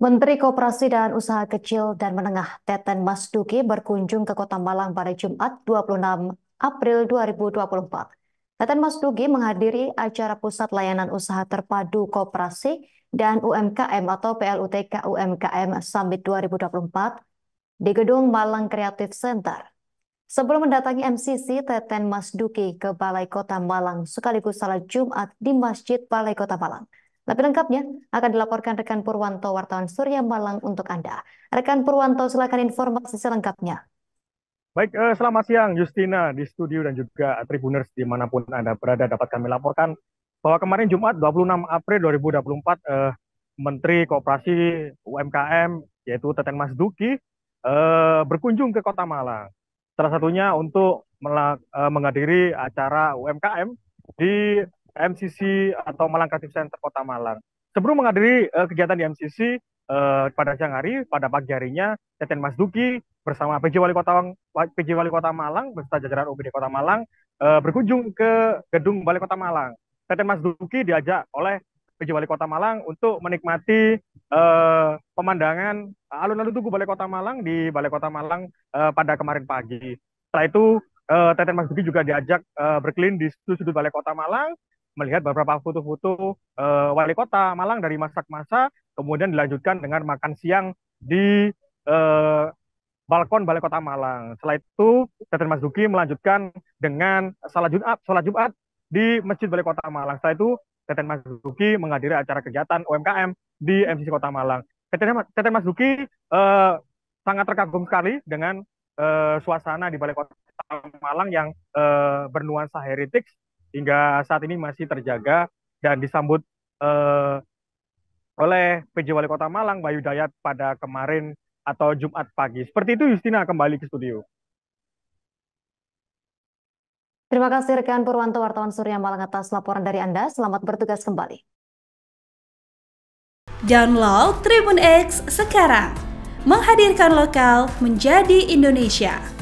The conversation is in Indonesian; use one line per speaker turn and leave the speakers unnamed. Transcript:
Menteri Kooperasi dan Usaha Kecil dan Menengah Teten Mas Duki berkunjung ke Kota Malang pada Jumat 26 April 2024. Teten Mas Duki menghadiri acara Pusat Layanan Usaha Terpadu kooperasi dan UMKM atau PLUTK UMKM Summit 2024 di Gedung Malang Creative Center. Sebelum mendatangi MCC, Teten Mas Duki ke Balai Kota Malang sekaligus salat Jumat di Masjid Balai Kota Malang. Tapi lengkapnya akan dilaporkan rekan Purwanto wartawan Surya Malang untuk Anda. Rekan Purwanto silakan informasi selengkapnya.
Baik, eh, selamat siang Justina di studio dan juga Tribuners dimanapun Anda berada dapat kami laporkan bahwa kemarin Jumat 26 April 2024 eh, Menteri Kooperasi UMKM yaitu Teten Mas Duki eh, berkunjung ke Kota Malang. Salah satunya untuk eh, menghadiri acara UMKM di MCC atau Malang Creative Center Kota Malang. Sebelum menghadiri uh, kegiatan di MCC uh, eh, pada siang hari, pada pagi harinya, Teten Mas Duki bersama PJ Wali Kota PJ Wali Kota Malang beserta jajaran OBD Kota Malang uh, berkunjung ke gedung Balai Kota Malang. Teten Mas Duki diajak oleh PJ Wali Kota Malang untuk menikmati uh, pemandangan alun-alun Tugu Balai Kota Malang di Balai Kota Malang uh, pada kemarin pagi. Setelah itu uh, Teten Mas Duki juga diajak uh, berkeliling di sudut-sudut Balai Kota Malang melihat beberapa foto-foto uh, wali kota Malang dari masak masa kemudian dilanjutkan dengan makan siang di uh, balkon balai kota Malang. Setelah itu Teten Mas Duki melanjutkan dengan salat Jumat, salat Jumat di Masjid Balai Kota Malang. Setelah itu Teten Mas Duki menghadiri acara kegiatan UMKM di MCC Kota Malang. Teten, Teten Mas Duki uh, sangat terkagum sekali dengan uh, suasana di Balai Kota Malang yang uh, bernuansa heritage hingga saat ini masih terjaga dan disambut eh, oleh PJ Wali Kota Malang Bayu Dayat pada kemarin atau Jumat pagi. Seperti itu Justina kembali ke studio.
Terima kasih rekan Purwanto wartawan Surya Malang atas laporan dari Anda. Selamat bertugas kembali. Download Tribun X sekarang. Menghadirkan lokal menjadi Indonesia.